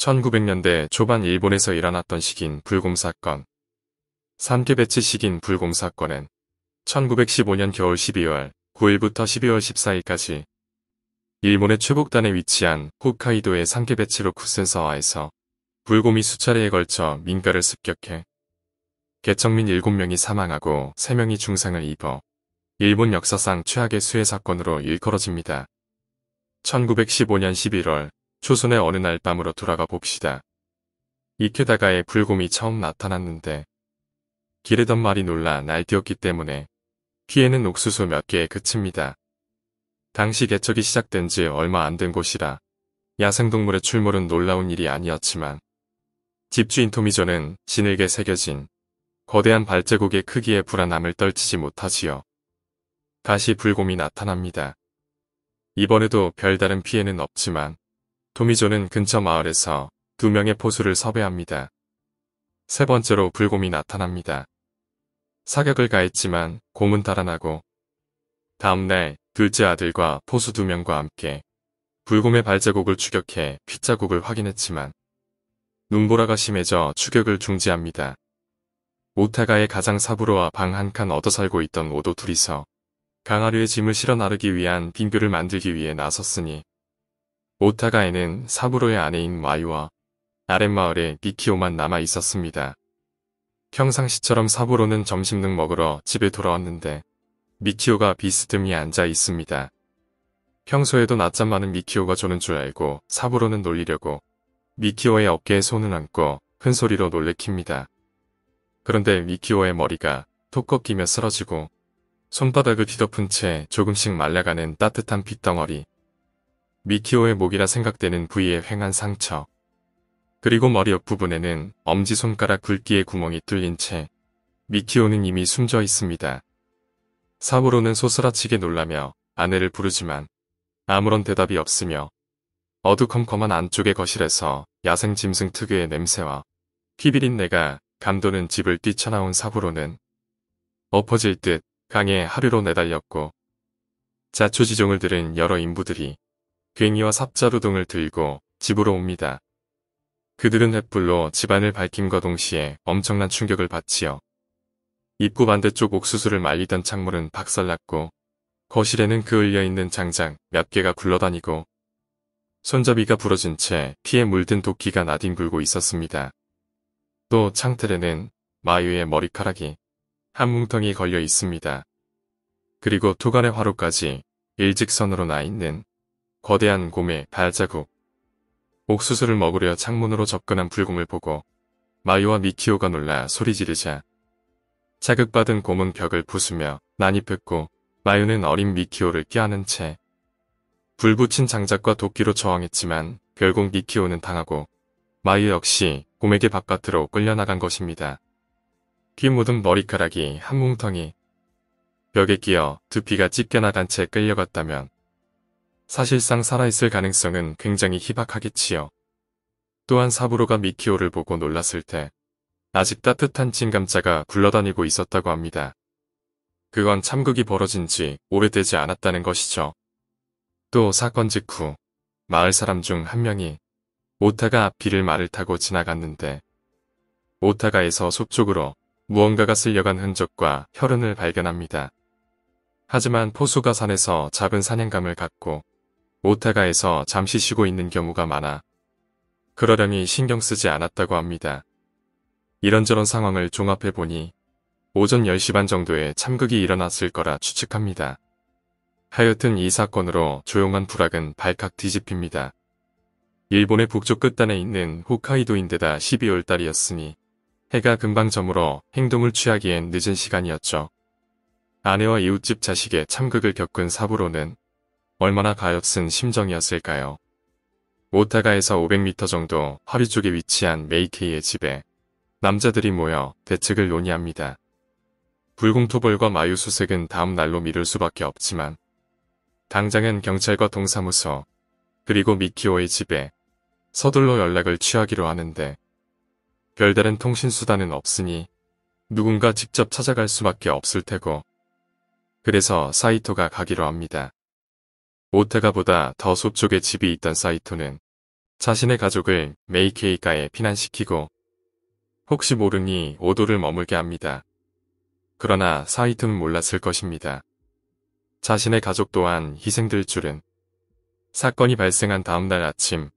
1900년대 초반 일본에서 일어났던 식인 불공 사건. 3개 배치 식인 불공 사건은 1915년 겨울 12월 9일부터 12월 14일까지 일본의 최북단에 위치한 홋카이도의 3개 배치로 쿠센서와에서 불곰이 수차례에 걸쳐 민가를 습격해 개척민 7명이 사망하고 3명이 중상을 입어 일본 역사상 최악의 수해 사건으로 일컬어집니다. 1915년 11월 초선의 어느 날 밤으로 돌아가 봅시다. 이케다가의 불곰이 처음 나타났는데 기르던 말이 놀라 날뛰었기 때문에 귀에는 옥수수 몇 개에 그칩니다. 당시 개척이 시작된 지 얼마 안 된 곳이라 야생동물의 출몰은 놀라운 일이 아니었지만 집주인 토미조는 진흙에 새겨진 거대한 발제국의 크기에 불안함을 떨치지 못하지요. 다시 불곰이 나타납니다. 이번에도 별다른 피해는 없지만 도미조는 근처 마을에서 두 명의 포수를 섭외합니다. 세 번째로 불곰이 나타납니다. 사격을 가했지만 곰은 달아나고 다음날 둘째 아들과 포수 두 명과 함께 불곰의 발자국을 추격해 핏자국을 확인했지만 눈보라가 심해져 추격을 중지합니다. 오타가의 가장 사부로와 방 한 칸 얻어 살고 있던 오도 둘이서 강아류의 짐을 실어 나르기 위한 빙교를 만들기 위해 나섰으니 오타가에는 사부로의 아내인 와이와 아랫마을에 니키오만 남아 있었습니다. 평상시처럼 사부로는 점심능 먹으러 집에 돌아왔는데 미키오가 비스듬히 앉아 있습니다. 평소에도 낮잠 많은 미키오가 조는 줄 알고 사부로는 놀리려고 미키오의 어깨에 손을 안고 큰 소리로 놀래킵니다. 그런데 미키오의 머리가 톡 꺾이며 쓰러지고 손바닥을 뒤덮은 채 조금씩 말라가는 따뜻한 빗덩어리 미키오의 목이라 생각되는 부위에 횡한 상처 그리고 머리 옆부분에는 엄지손가락 굵기의 구멍이 뚫린 채 미키오는 이미 숨져 있습니다. 사무로는 소스라치게 놀라며 아내를 부르지만 아무런 대답이 없으며 어두컴컴한 안쪽의 거실에서 야생짐승 특유의 냄새와 휘비린내가 감도는 집을 뛰쳐나온 사부로는 엎어질 듯 강에 하류로 내달렸고 자초지종을 들은 여러 인부들이 괭이와 삽자루 등을 들고 집으로 옵니다. 그들은 횃불로 집안을 밝힘과 동시에 엄청난 충격을 받지요. 입구 반대쪽 옥수수를 말리던 창문은 박살났고 거실에는 그을려 있는 장장 몇 개가 굴러다니고 손잡이가 부러진 채 피에 물든 도끼가 나뒹굴고 있었습니다. 또 창틀에는 마유의 머리카락이 한 뭉텅이 걸려 있습니다. 그리고 토간의 화로까지 일직선으로 나 있는 거대한 곰의 발자국. 옥수수를 먹으려 창문으로 접근한 불곰을 보고 마이와 미키오가 놀라 소리 지르자. 자극받은 곰은 벽을 부수며 난입했고 마유는 어린 미키오를 껴안은 채 불붙인 장작과 도끼로 저항했지만 결국 미키오는 당하고 마유 역시 곰에게 바깥으로 끌려나간 것입니다. 귀 묻은 머리카락이 한 뭉텅이 벽에 끼어 두피가 찢겨나간 채 끌려갔다면 사실상 살아있을 가능성은 굉장히 희박하겠지요. 또한 사부로가 미키오를 보고 놀랐을 때 아직 따뜻한 진감자가 굴러다니고 있었다고 합니다. 그건 참극이 벌어진 지 오래되지 않았다는 것이죠. 또 사건 직후 마을 사람 중 한 명이 오타가 앞길을 말을 타고 지나갔는데 오타가에서 숲 쪽으로 무언가가 쓸려간 흔적과 혈흔을 발견합니다. 하지만 포수가 산에서 잡은 사냥감을 갖고 오타가에서 잠시 쉬고 있는 경우가 많아 그러려니 신경 쓰지 않았다고 합니다. 이런저런 상황을 종합해보니 오전 10시 반 정도에 참극이 일어났을 거라 추측합니다. 하여튼 이 사건으로 조용한 불악은 발칵 뒤집힙니다. 일본의 북쪽 끝단에 있는 홋카이도인데다 12월 달이었으니 해가 금방 저물어 행동을 취하기엔 늦은 시간이었죠. 아내와 이웃집 자식의 참극을 겪은 사부로는 얼마나 가엾은 심정이었을까요. 오타가에서 500m 정도 허리 쪽에 위치한 메이케이의 집에 남자들이 모여 대책을 논의합니다. 불공토벌과 마유수색은 다음 날로 미룰 수밖에 없지만 당장은 경찰과 동사무소 그리고 미키오의 집에 서둘러 연락을 취하기로 하는데 별다른 통신수단은 없으니 누군가 직접 찾아갈 수밖에 없을 테고 그래서 사이토가 가기로 합니다. 오타가보다 더 숲쪽에 집이 있던 사이토는 자신의 가족을 메이케이가에 피난시키고 혹시 모르니 오도를 머물게 합니다. 그러나 사이토는 몰랐을 것입니다. 자신의 가족 또한 희생될 줄은 사건이 발생한 다음날 아침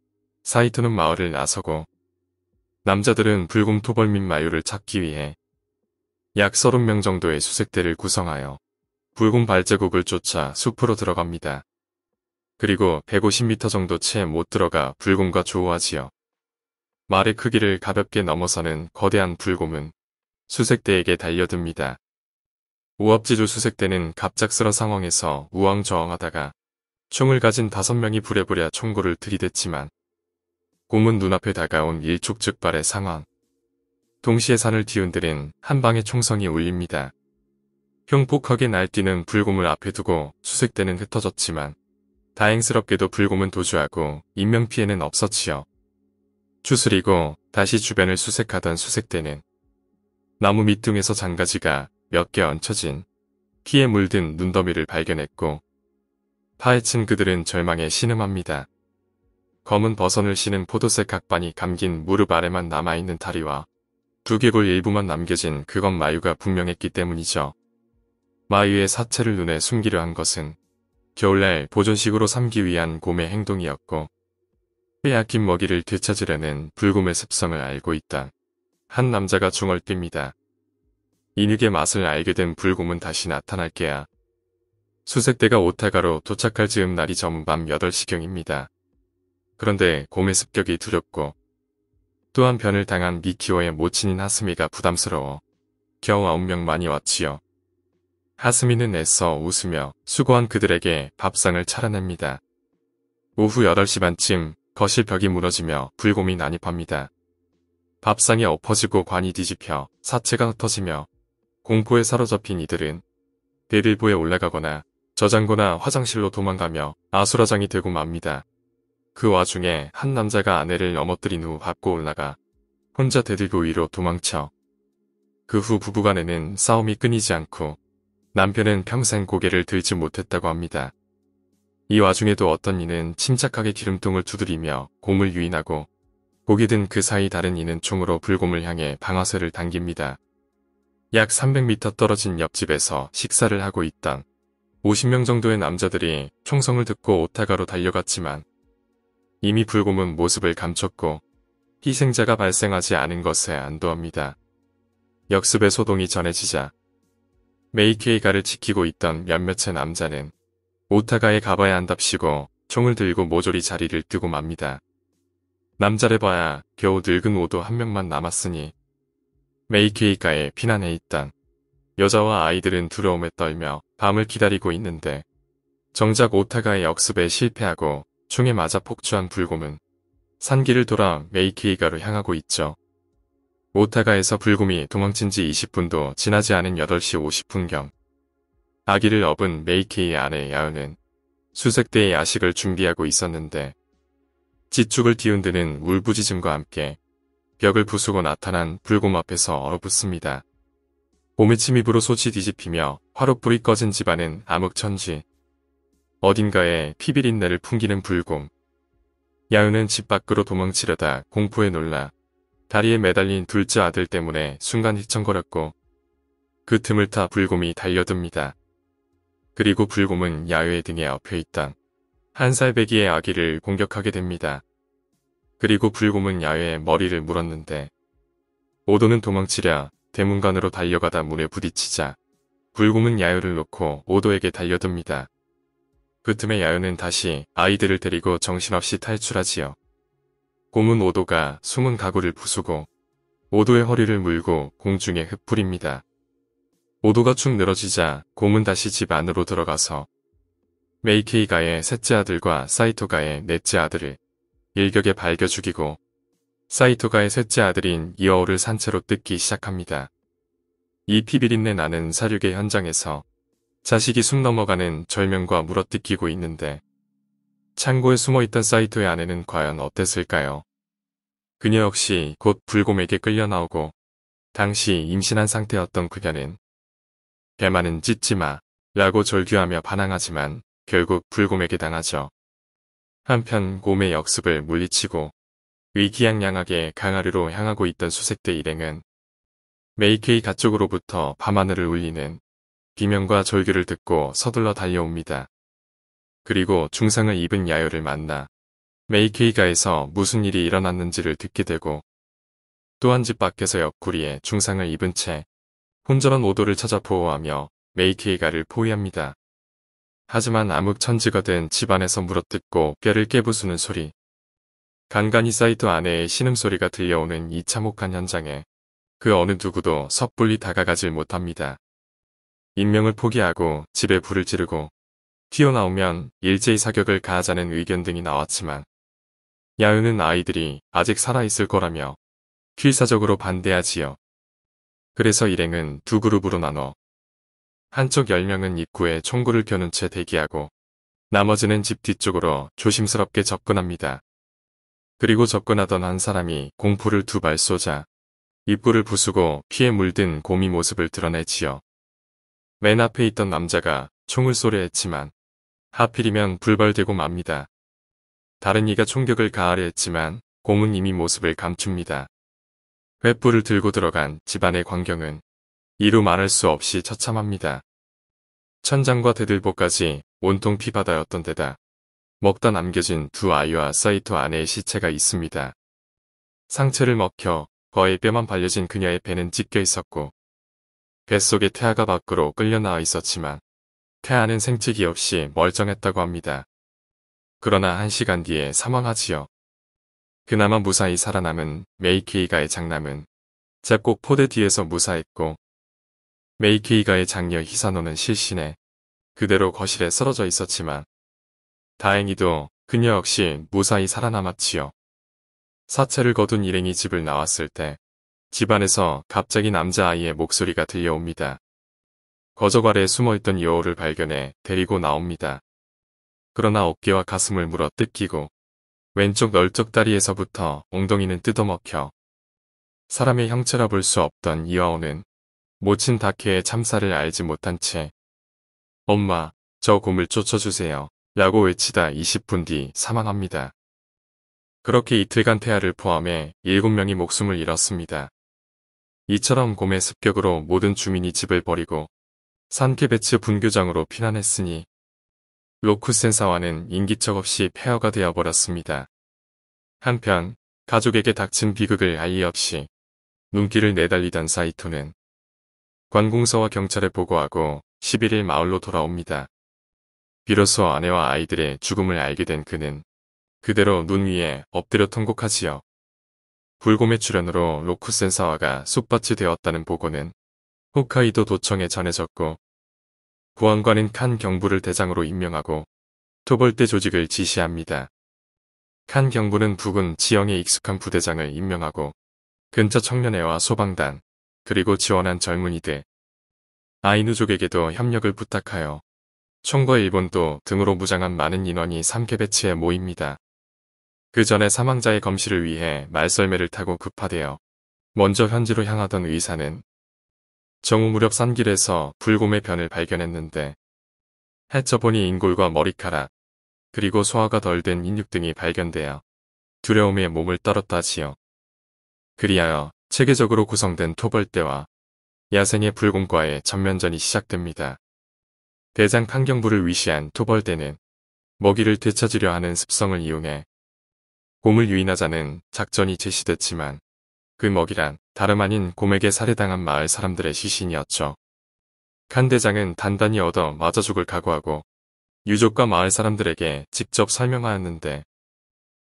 사이토는 마을을 나서고 남자들은 붉은 토벌 민 마유를 찾기 위해 약 30명 정도의 수색대를 구성하여 붉은 발자국을 쫓아 숲으로 들어갑니다. 그리고 150m 정도 채 못 들어가 불곰과 조우하지요. 말의 크기를 가볍게 넘어서는 거대한 불곰은 수색대에게 달려듭니다. 오합지조 수색대는 갑작스런 상황에서 우왕좌왕하다가 총을 가진 다섯 명이 부랴부랴 총구를 들이댔지만 곰은 눈앞에 다가온 일촉즉발의 상황. 동시에 산을 뒤흔들는한 방의 총성이 울립니다. 형폭하게 날뛰는 불곰을 앞에 두고 수색대는 흩어졌지만 다행스럽게도 불곰은 도주하고 인명피해는 없었지요. 추스리고 다시 주변을 수색하던 수색대는 나무 밑둥에서 장가지가 몇 개 얹혀진 키에 물든 눈더미를 발견했고 파헤친 그들은 절망에 신음합니다. 검은 버선을 신은 포도색 각반이 감긴 무릎 아래만 남아있는 다리와 두개골 일부만 남겨진 그건 마유가 분명했기 때문이죠. 마유의 사체를 눈에 숨기려 한 것은 겨울날 보존식으로 삼기 위한 곰의 행동이었고 빼앗긴 먹이를 되찾으려는 불곰의 습성을 알고 있다. 한 남자가 중얼뗍니다. 인육의 맛을 알게 된 불곰은 다시 나타날 게야. 수색대가 오타가로 도착할 즈음 날이 저밤 8시경입니다. 그런데 곰의 습격이 두렵고 또한 변을 당한 미키오의 모친인 하스미가 부담스러워 겨우 9명만이 왔지요. 하스미는 애써 웃으며 수고한 그들에게 밥상을 차려냅니다. 오후 8시 반쯤 거실 벽이 무너지며 불곰이 난입합니다. 밥상이 엎어지고 관이 뒤집혀 사체가 흩어지며 공포에 사로잡힌 이들은 대들보에 올라가거나 저장고나 화장실로 도망가며 아수라장이 되고 맙니다. 그 와중에 한 남자가 아내를 넘어뜨린 후 밟고 올라가 혼자 대들보 위로 도망쳐 그 후 부부간에는 싸움이 끊이지 않고 남편은 평생 고개를 들지 못했다고 합니다. 이 와중에도 어떤 이는 침착하게 기름통을 두드리며 곰을 유인하고 고기 든그 사이 다른 이는 총으로 불곰을 향해 방아쇠를 당깁니다. 약 300m 떨어진 옆집에서 식사를 하고 있던 50명 정도의 남자들이 총성을 듣고 오타가로 달려갔지만 이미 불곰은 모습을 감췄고 희생자가 발생하지 않은 것에 안도합니다. 역습의 소동이 전해지자 메이케이가를 지키고 있던 몇몇의 남자는 오타가에 가봐야 한답시고 총을 들고 모조리 자리를 뜨고 맙니다. 남자를 봐야 겨우 늙은 오도 한 명만 남았으니 메이케이가에 피난해 있던 여자와 아이들은 두려움에 떨며 밤을 기다리고 있는데 정작 오타가의 역습에 실패하고 총에 맞아 폭주한 불곰은 산길을 돌아 메이케이가로 향하고 있죠. 오타가에서 불곰이 도망친 지 20분도 지나지 않은 8시 50분경 아기를 업은 메이케이의 아내 야은은 수색대의 야식을 준비하고 있었는데 지축을 뒤흔드는 울부짖음과 함께 벽을 부수고 나타난 불곰 앞에서 얼어붙습니다. 오미침 입으로 솥이 뒤집히며 화로불이 꺼진 집안은 암흑천지. 어딘가에 피비린내를 풍기는 불곰. 야은은 집 밖으로 도망치려다 공포에 놀라 다리에 매달린 둘째 아들 때문에 순간 휘청거렸고 그 틈을 타 불곰이 달려듭니다. 그리고 불곰은 야외 등에 엎혀 있다. 한 살배기의 아기를 공격하게 됩니다. 그리고 불곰은 야외에 머리를 물었는데 오도는 도망치랴 대문간으로 달려가다 문에 부딪히자 불곰은 야유를 놓고 오도에게 달려듭니다. 그 틈에 야유는 다시 아이들을 데리고 정신없이 탈출하지요. 곰은 오도가 숨은 가구를 부수고 오도의 허리를 물고 공중에 흩뿌립니다. 오도가 축 늘어지자 곰은 다시 집 안으로 들어가서 메이케이가의 셋째 아들과 사이토가의 넷째 아들을 일격에 발겨 죽이고 사이토가의 셋째 아들인 이어오를 산채로 뜯기 시작합니다. 이 피비린내 나는 사륙의 현장에서 자식이 숨 넘어가는 절명과 물어뜯기고 있는데 창고에 숨어있던 사이토의 아내는 과연 어땠을까요? 그녀 역시 곧 불곰에게 끌려 나오고 당시 임신한 상태였던 그녀는 개만은 찢지마 라고 절규하며 반항하지만 결국 불곰에게 당하죠. 한편 곰의 역습을 물리치고 의기양양하게 강아리로 향하고 있던 수색대 일행은 메이케이 가쪽으로부터 밤하늘을 울리는 비명과 절규를 듣고 서둘러 달려옵니다. 그리고 중상을 입은 야요를 만나 메이케이가에서 무슨 일이 일어났는지를 듣게 되고 또한 집 밖에서 옆구리에 중상을 입은 채 혼절한 오도를 찾아 보호하며 메이케이가를 포위합니다. 하지만 암흑천지거든 집안에서 물어뜯고 뼈를 깨부수는 소리 간간히 사이트 안에의 신음소리가 들려오는 이 참혹한 현장에 그 어느 누구도 섣불리 다가가질 못합니다. 인명을 포기하고 집에 불을 지르고 튀어나오면 일제히 사격을 가하자는 의견 등이 나왔지만 야유는 아이들이 아직 살아있을 거라며 필사적으로 반대하지요. 그래서 일행은 두 그룹으로 나눠 한쪽 10명은 입구에 총구를 겨눈 채 대기하고 나머지는 집 뒤쪽으로 조심스럽게 접근합니다. 그리고 접근하던 한 사람이 공포를 두 발 쏘자 입구를 부수고 피에 물든 곰이 모습을 드러내지요. 맨 앞에 있던 남자가 총을 쏘려 했지만 하필이면 불발되고 맙니다. 다른 이가 총격을 가하려 했지만 공은 이미 모습을 감춥니다. 횃불을 들고 들어간 집안의 광경은 이루 말할 수 없이 처참합니다. 천장과 대들보까지 온통 피바다였던 데다 먹다 남겨진 두 아이와 사이토 아내의 시체가 있습니다. 상체를 먹혀 거의 뼈만 발려진 그녀의 배는 찢겨 있었고 뱃속에 태아가 밖으로 끌려 나와 있었지만 태아는 생채기 없이 멀쩡했다고 합니다. 그러나 한 시간 뒤에 사망하지요. 그나마 무사히 살아남은 메이케이가의 장남은 작곡 포대 뒤에서 무사했고 메이케이가의 장녀 히사노는 실신해 그대로 거실에 쓰러져 있었지만 다행히도 그녀 역시 무사히 살아남았지요. 사체를 거둔 일행이 집을 나왔을 때 집안에서 갑자기 남자아이의 목소리가 들려옵니다. 거적 아래 숨어있던 여호를 발견해 데리고 나옵니다. 그러나 어깨와 가슴을 물어 뜯기고 왼쪽 널적 다리에서부터 엉덩이는 뜯어먹혀 사람의 형체라 볼 수 없던 이화호는 모친 다케의 참사를 알지 못한 채 엄마 저 곰을 쫓아주세요 라고 외치다 20분 뒤 사망합니다. 그렇게 이틀간 태아를 포함해 7명이 목숨을 잃었습니다. 이처럼 곰의 습격으로 모든 주민이 집을 버리고 산케베츠 분교장으로 피난했으니 로쿠센사와는 인기척 없이 폐허가 되어버렸습니다. 한편 가족에게 닥친 비극을 아이 없이 눈길을 내달리던 사이토는 관공서와 경찰에 보고하고 11일 마을로 돌아옵니다. 비로소 아내와 아이들의 죽음을 알게 된 그는 그대로 눈 위에 엎드려 통곡하지요. 불곰의 출연으로 로쿠센사와가 쑥밭이 되었다는 보고는 홋카이도 도청에 전해졌고 보안관인 칸 경부를 대장으로 임명하고 토벌대 조직을 지시합니다. 칸 경부는 북은 지형에 익숙한 부대장을 임명하고 근처 청년회와 소방단 그리고 지원한 젊은이들 아이누족에게도 협력을 부탁하여 총과 일본도 등으로 무장한 많은 인원이 3개 배치에 모입니다. 그 전에 사망자의 검시를 위해 말썰매를 타고 급파되어 먼저 현지로 향하던 의사는 정우 무렵 산길에서 불곰의 변을 발견했는데 헤쳐보니 인골과 머리카락 그리고 소화가 덜 된 인육 등이 발견되어 두려움에 몸을 떨었다지요. 그리하여 체계적으로 구성된 토벌대와 야생의 불곰과의 전면전이 시작됩니다. 대장 판경부를 위시한 토벌대는 먹이를 되찾으려 하는 습성을 이용해 곰을 유인하자는 작전이 제시됐지만 그 먹이란 다름 아닌 곰에게 살해당한 마을 사람들의 시신이었죠. 칸 대장은 단단히 얻어 맞아 죽을 각오하고 유족과 마을 사람들에게 직접 설명하였는데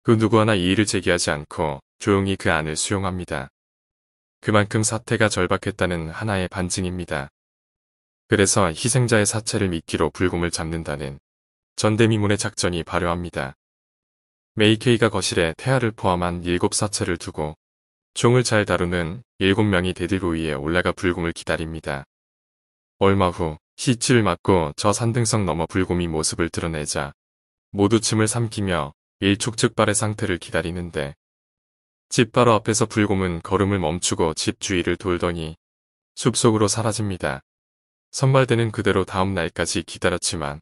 그 누구 하나 이의를 제기하지 않고 조용히 그 안을 수용합니다. 그만큼 사태가 절박했다는 하나의 반증입니다. 그래서 희생자의 사체를 미끼로 불곰을 잡는다는 전대미문의 작전이 발효합니다. 메이케이가 거실에 태아를 포함한 일곱 사체를 두고 종을잘 다루는 7명이 데드로 위에 올라가 불곰을 기다립니다. 얼마 후 시치를 맞고 저 산등성 넘어 불곰이 모습을 드러내자 모두 침을 삼키며 일촉즉발의 상태를 기다리는데 집 바로 앞에서 불곰은 걸음을 멈추고 집 주위를 돌더니 숲속으로 사라집니다. 선발대는 그대로 다음 날까지 기다렸지만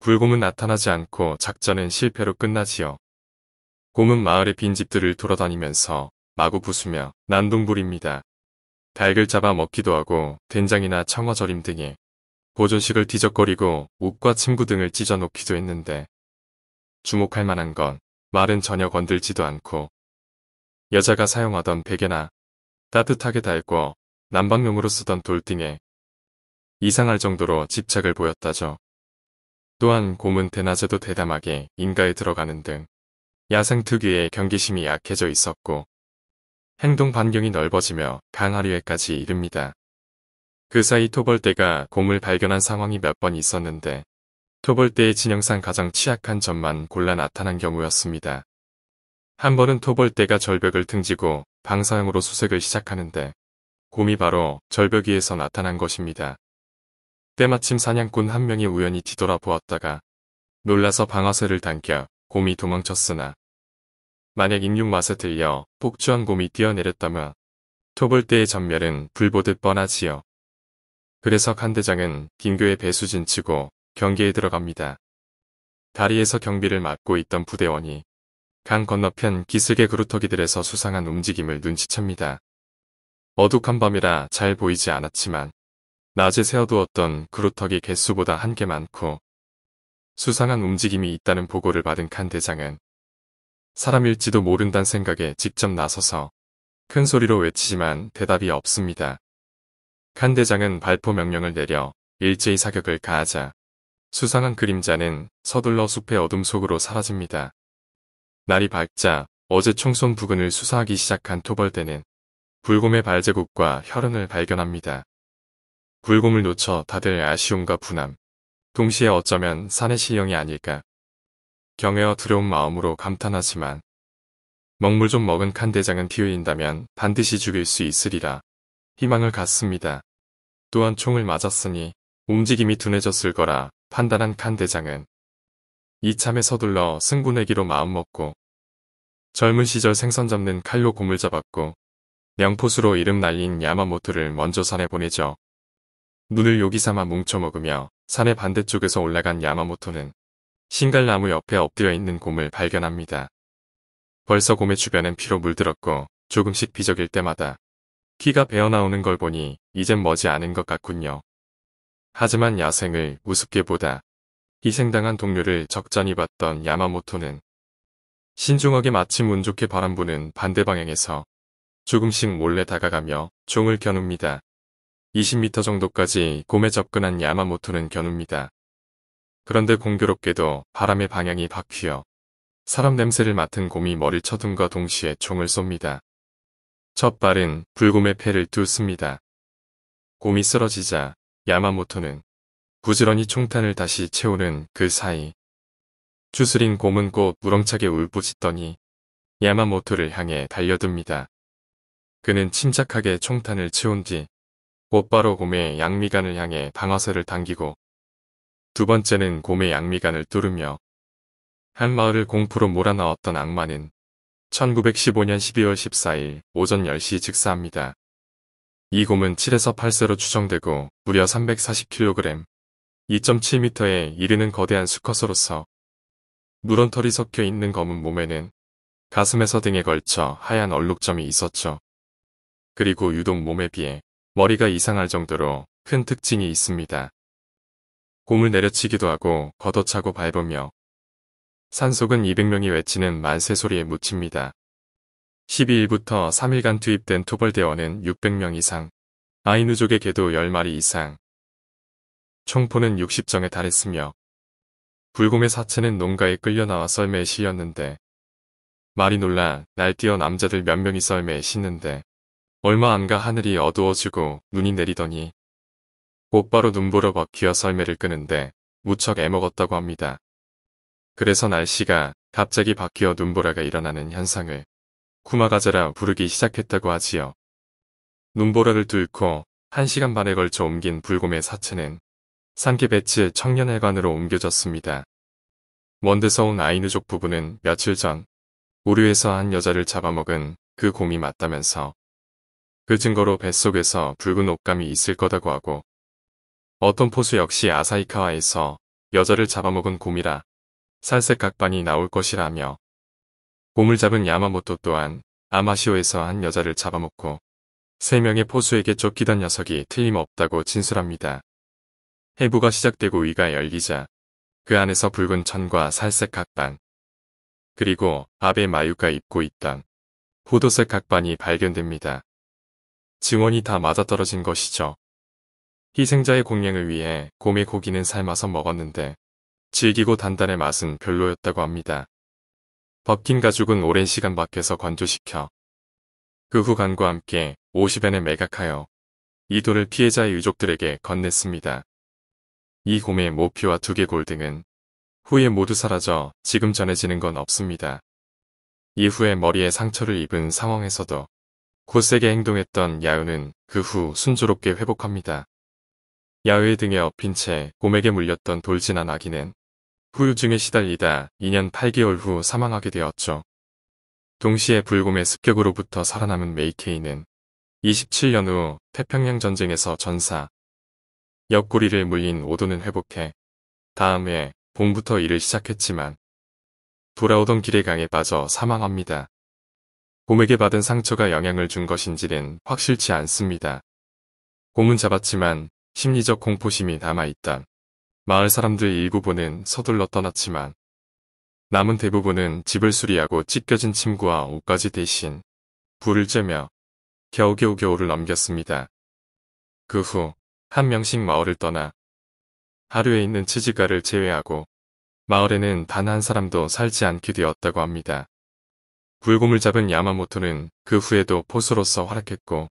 불곰은 나타나지 않고 작전은 실패로 끝나지요. 곰은 마을의 빈집들을 돌아다니면서 마구 부수며 난동불입니다 닭을 잡아 먹기도 하고 된장이나 청어 절임 등에 보존식을 뒤적거리고 옷과 침구 등을 찢어 놓기도 했는데 주목할 만한 건 말은 전혀 건들지도 않고 여자가 사용하던 베개나 따뜻하게 달고 난방용으로 쓰던 돌등에 이상할 정도로 집착을 보였다죠. 또한 곰은 대낮에도 대담하게 인가에 들어가는 등 야생 특유의 경계심이 약해져 있었고 행동 반경이 넓어지며 강하류에까지 이릅니다. 그 사이 토벌대가 곰을 발견한 상황이 몇 번 있었는데 토벌대의 진영상 가장 취약한 점만 골라 나타난 경우였습니다. 한 번은 토벌대가 절벽을 등지고 방사형으로 수색을 시작하는데 곰이 바로 절벽 위에서 나타난 것입니다. 때마침 사냥꾼 한 명이 우연히 뒤돌아보았다가 놀라서 방아쇠를 당겨 곰이 도망쳤으나 만약 인육마사 들려 폭주한 곰이 뛰어내렸다면 토벌대의 전멸은 불보듯 뻔하지요. 그래서 칸대장은 긴교의 배수진 치고 경계에 들어갑니다. 다리에서 경비를 맡고 있던 부대원이 강 건너편 기슭의 그루터기들에서 수상한 움직임을 눈치챕니다. 어둑한 밤이라 잘 보이지 않았지만 낮에 세워두었던 그루터기 개수보다 한 개 많고 수상한 움직임이 있다는 보고를 받은 칸 대장은 사람일지도 모른단 생각에 직접 나서서 큰 소리로 외치지만 대답이 없습니다. 칸 대장은 발포 명령을 내려 일제히 사격을 가하자 수상한 그림자는 서둘러 숲의 어둠 속으로 사라집니다. 날이 밝자 어제 총선 부근을 수사하기 시작한 토벌대는 불곰의 발제국과 혈흔을 발견합니다. 불곰을 놓쳐 다들 아쉬움과 분함, 동시에 어쩌면 사내 실령이 아닐까 경외와 두려운 마음으로 감탄하지만 먹물 좀 먹은 칸대장은 비우인다면 반드시 죽일 수 있으리라 희망을 갖습니다. 또한 총을 맞았으니 움직임이 둔해졌을 거라 판단한 칸대장은 이참에 서둘러 승부내기로 마음먹고 젊은 시절 생선 잡는 칼로 곰을 잡았고 명포수로 이름 날린 야마모토를 먼저 산에 보내죠. 눈을 요기삼아 뭉쳐먹으며 산의 반대쪽에서 올라간 야마모토는 신갈나무 옆에 엎드려 있는 곰을 발견합니다. 벌써 곰의 주변엔 피로 물들었고 조금씩 비적일 때마다 키가 베어나오는 걸 보니 이젠 머지않은 것 같군요. 하지만 야생을 우습게 보다 희생당한 동료를 적잖이 봤던 야마모토는 신중하게 마침 운 좋게 바람 부는 반대 방향에서 조금씩 몰래 다가가며 종을 겨눕니다. 20m 정도까지 곰에 접근한 야마모토는 겨눕니다. 그런데 공교롭게도 바람의 방향이 바뀌어 사람 냄새를 맡은 곰이 머리를 쳐둠과 동시에 총을 쏩니다. 첫 발은 불곰의 패를 뚫습니다. 곰이 쓰러지자 야마모토는 부지런히 총탄을 다시 채우는 그 사이 추스린 곰은 곧 무렁차게 울부짖더니 야마모토를 향해 달려듭니다. 그는 침착하게 총탄을 채운 뒤 곧바로 곰의 양미간을 향해 방아쇠를 당기고 두 번째는 곰의 양미간을 뚫으며 한 마을을 공포로 몰아넣었던 악마는 1915년 12월 14일 오전 10시 즉사합니다. 이 곰은 7에서 8세로 추정되고 무려 340kg, 2.7m에 이르는 거대한 수컷으로서 물런 털이 섞여 있는 검은 몸에는 가슴에서 등에 걸쳐 하얀 얼룩점이 있었죠. 그리고 유독 몸에 비해 머리가 이상할 정도로 큰 특징이 있습니다. 곰을 내려치기도 하고 걷어차고 밟으며 산속은 200명이 외치는 만세 소리에 묻힙니다. 12일부터 3일간 투입된 토벌대원은 600명 이상, 아이누족에게도 10마리 이상, 총포는 60정에 달했으며 불곰의 사체는 농가에 끌려나와 썰매에 실렸는데 말이 놀라 날뛰어 남자들 몇 명이 썰매에 싣는데 얼마 안가 하늘이 어두워지고 눈이 내리더니 곧바로 눈보러 버퀴어 썰매를 끄는데 무척 애먹었다고 합니다. 그래서 날씨가 갑자기 바뀌어 눈보라가 일어나는 현상을 쿠마가자라 부르기 시작했다고 하지요. 눈보라를 뚫고 1시간 반에 걸쳐 옮긴 불곰의 사체는 산기배츠 청년회관으로 옮겨졌습니다. 먼데서 온 아이누족 부부는 며칠 전우류에서한 여자를 잡아먹은 그 곰이 맞다면서 그 증거로 뱃속에서 붉은 옷감이 있을 거다고 하고 어떤 포수 역시 아사이카와에서 여자를 잡아먹은 곰이라 살색 각반이 나올 것이라며 곰을 잡은 야마모토 또한 아마시오에서 한 여자를 잡아먹고 3명의 포수에게 쫓기던 녀석이 틀림없다고 진술합니다. 해부가 시작되고 위가 열리자 그 안에서 붉은 천과 살색 각반 그리고 아베 마유가 입고 있던 포도색 각반이 발견됩니다. 증원이 다 맞아떨어진 것이죠. 희생자의 공양을 위해 곰의 고기는 삶아서 먹었는데 질기고 단단의 맛은 별로였다고 합니다. 버킨 가죽은 오랜 시간 밖에서 건조시켜 그 후 간과 함께 50엔에 매각하여 이 돈을 피해자의 유족들에게 건넸습니다. 이 곰의 모피와 두개골 등은 후에 모두 사라져 지금 전해지는 건 없습니다. 이후에 머리에 상처를 입은 상황에서도 곧세게 행동했던 야유는 그 후 순조롭게 회복합니다. 야외 등에 엎힌채 곰에게 물렸던 돌진한 아기는 후유증에 시달리다 2년 8개월 후 사망하게 되었죠. 동시에 불곰의 습격으로부터 살아남은 메이케이는 27년 후 태평양 전쟁에서 전사, 옆구리를 물린 오도는 회복해 다음에 봄부터 일을 시작했지만 돌아오던 길에 강에 빠져 사망합니다. 곰에게 받은 상처가 영향을 준 것인지는 확실치 않습니다. 곰은 잡았지만 심리적 공포심이 남아있다. 마을 사람들이 일부분은 서둘러 떠났지만 남은 대부분은 집을 수리하고 찢겨진 침구와 옷까지 대신 불을 쬐며 겨우겨우 겨울을 넘겼습니다. 그 후 한 명씩 마을을 떠나 하루에 있는 치즈가를 제외하고 마을에는 단 한 사람도 살지 않게 되었다고 합니다. 불곰을 잡은 야마모토는 그 후에도 포수로서 활약했고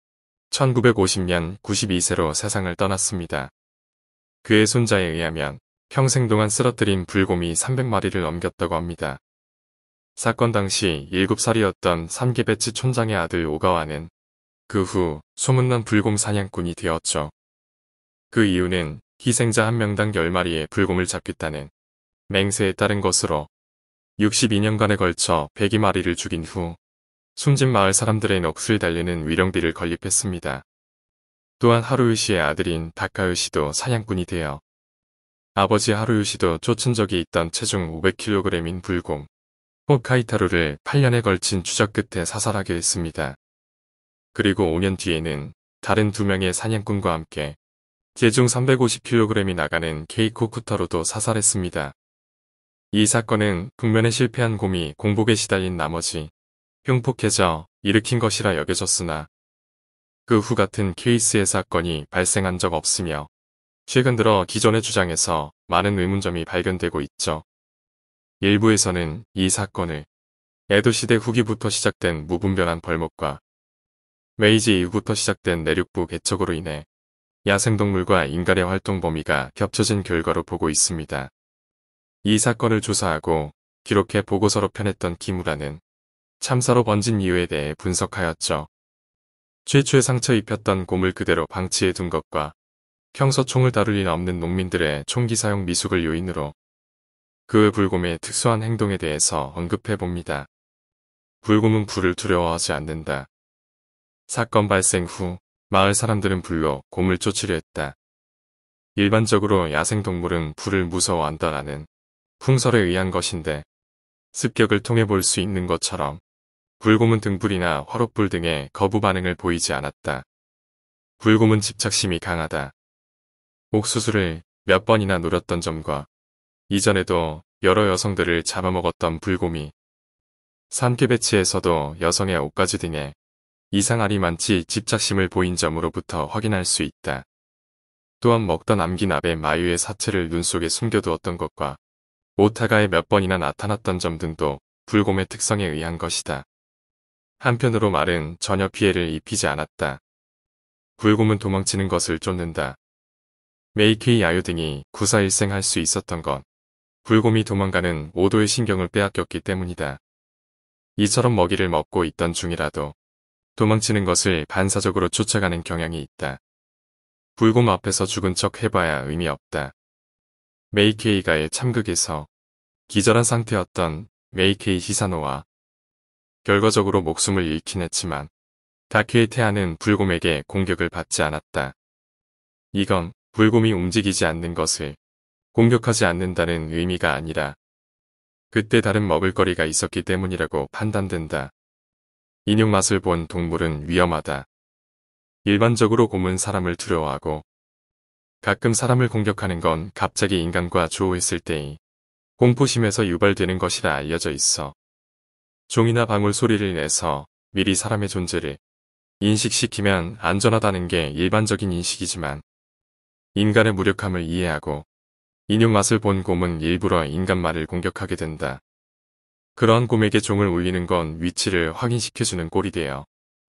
1950년 92세로 세상을 떠났습니다. 그의 손자에 의하면 평생 동안 쓰러뜨린 불곰이 300마리를 넘겼다고 합니다. 사건 당시 7살이었던 삼계배치 촌장의 아들 오가와는 그 후 소문난 불곰 사냥꾼이 되었죠. 그 이유는 희생자 한 명당 10마리의 불곰을 잡겠다는 맹세에 따른 것으로 62년간에 걸쳐 102마리를 죽인 후 순진 마을 사람들의 넋을 달리는 위령비를 건립했습니다. 또한 하루유씨의 아들인 다카유씨도 사냥꾼이 되어 아버지 하루유씨도 쫓은 적이 있던 체중 500kg인 불곰 호카이타루를 8년에 걸친 추적 끝에 사살하게 했습니다. 그리고 5년 뒤에는 다른 두 명의 사냥꾼과 함께 제중 350kg이 나가는 케이코 쿠타로도 사살했습니다. 이 사건은 북면에 실패한 곰이 공복에 시달린 나머지 흉폭해져 일으킨 것이라 여겨졌으나 그 후 같은 케이스의 사건이 발생한 적 없으며 최근 들어 기존의 주장에서 많은 의문점이 발견되고 있죠. 일부에서는 이 사건을 에도시대 후기부터 시작된 무분별한 벌목과 메이지 이후부터 시작된 내륙부 개척으로 인해 야생동물과 인간의 활동 범위가 겹쳐진 결과로 보고 있습니다. 이 사건을 조사하고 기록해 보고서로 펴냈던 기무라는 참사로 번진 이유에 대해 분석하였죠. 최초의 상처 입혔던 곰을 그대로 방치해 둔 것과 평소 총을 다룰 일 없는 농민들의 총기 사용 미숙을 요인으로 그 외 불곰의 특수한 행동에 대해서 언급해 봅니다. 불곰은 불을 두려워하지 않는다. 사건 발생 후 마을 사람들은 불로 곰을 쫓으려 했다. 일반적으로 야생동물은 불을 무서워한다라는 풍설에 의한 것인데 습격을 통해 볼 수 있는 것처럼 불고문 등불이나 화롯불 등의 거부 반응을 보이지 않았다. 불고문 집착심이 강하다. 옥수수를 몇 번이나 노렸던 점과 이전에도 여러 여성들을 잡아먹었던 불곰이 삼계 배치에서도 여성의 옷가지 등에 이상아리 만치 집착심을 보인 점으로부터 확인할 수 있다. 또한 먹던암긴 아베 마유의 사체를 눈 속에 숨겨두었던 것과 오타가에 몇 번이나 나타났던 점 등도 불곰의 특성에 의한 것이다. 한편으로 말은 전혀 피해를 입히지 않았다. 불곰은 도망치는 것을 쫓는다. 메이키의 야유 등이 구사일생할 수 있었던 것. 불곰이 도망가는 오도의 신경을 빼앗겼기 때문이다. 이처럼 먹이를 먹고 있던 중이라도 도망치는 것을 반사적으로 쫓아가는 경향이 있다. 불곰 앞에서 죽은 척 해봐야 의미 없다. 메이케이가의 참극에서 기절한 상태였던 메이케이 히사노와 결과적으로 목숨을 잃긴 했지만 다큐의 태아는 불곰에게 공격을 받지 않았다. 이건 불곰이 움직이지 않는 것을 공격하지 않는다는 의미가 아니라 그때 다른 먹을거리가 있었기 때문이라고 판단된다. 인육 맛을 본 동물은 위험하다. 일반적으로 곰은 사람을 두려워하고 가끔 사람을 공격하는 건 갑자기 인간과 조우했을 때의 공포심에서 유발되는 것이라 알려져 있어. 종이나 방울 소리를 내서 미리 사람의 존재를 인식시키면 안전하다는 게 일반적인 인식이지만 인간의 무력함을 이해하고 인육 맛을 본 곰은 일부러 인간 말을 공격하게 된다. 그러한 곰에게 종을 울리는 건 위치를 확인시켜주는 꼴이 되어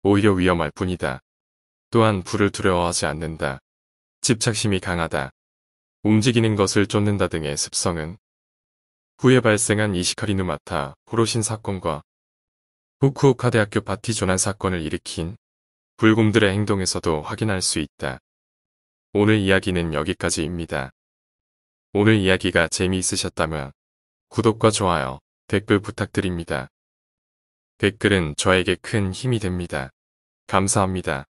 오히려 위험할 뿐이다. 또한 불을 두려워하지 않는다. 집착심이 강하다. 움직이는 것을 쫓는다 등의 습성은 후에 발생한 이시카리누마타 호로신 사건과 후쿠오카 대학교 파티 조난 사건을 일으킨 불곰들의 행동에서도 확인할 수 있다. 오늘 이야기는 여기까지입니다. 오늘 이야기가 재미있으셨다면 구독과 좋아요, 댓글 부탁드립니다. 댓글은 저에게 큰 힘이 됩니다. 감사합니다.